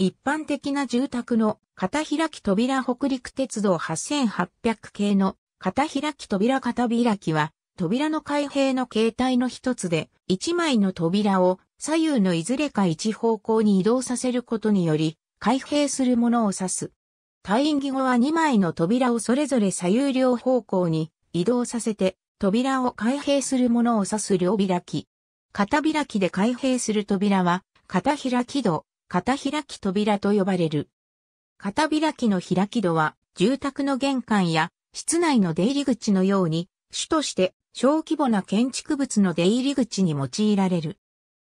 一般的な住宅の片開き扉北陸鉄道8800系の片開き扉片開きは扉の開閉の形態の一つで一枚の扉を左右のいずれか一方向に移動させることにより開閉するものを指す。退院義後は2枚の扉をそれぞれ左右両方向に移動させて扉を開閉するものを指す両開き。片開きで開閉する扉は片開き度。片開き扉と呼ばれる。片開きの開き戸は、住宅の玄関や室内の出入り口のように、主として小規模な建築物の出入り口に用いられる。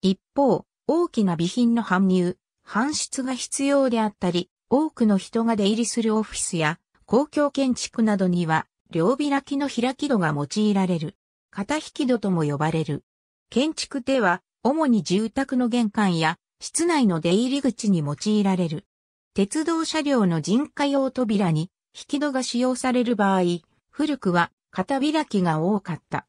一方、大きな備品の搬入、搬出が必要であったり、多くの人が出入りするオフィスや公共建築などには、両開きの開き戸が用いられる。片引き戸とも呼ばれる。建築では、主に住宅の玄関や室内の出入り口に用いられる。鉄道車両の人家用扉に引き戸が使用される場合、古くは片開きが多かった。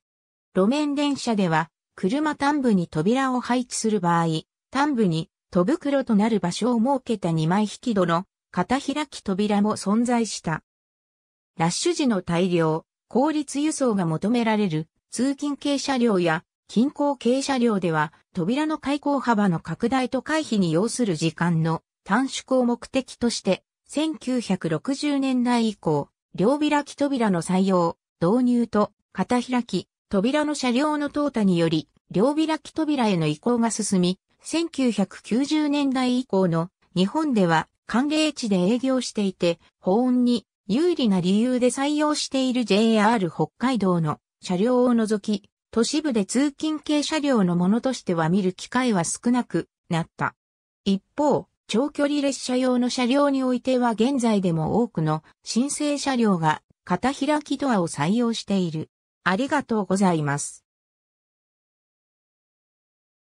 路面電車では車端部に扉を配置する場合、端部に戸袋となる場所を設けた2枚引き戸の片開き扉も存在した。ラッシュ時の大量、効率輸送が求められる通勤系車両や近郊軽車両では、扉の開口幅の拡大と回避に要する時間の短縮を目的として、1960年代以降、両開き扉の採用、導入と、片開き、扉の車両の淘汰により、両開き扉への移行が進み、1990年代以降の日本では寒冷地で営業していて、保温に有利な理由で採用している JR 北海道の車両を除き、都市部で通勤系車両のものとしては見る機会は少なくなった。一方、長距離列車用の車両においては現在でも多くの申請車両が片開きドアを採用している。ありがとうございます。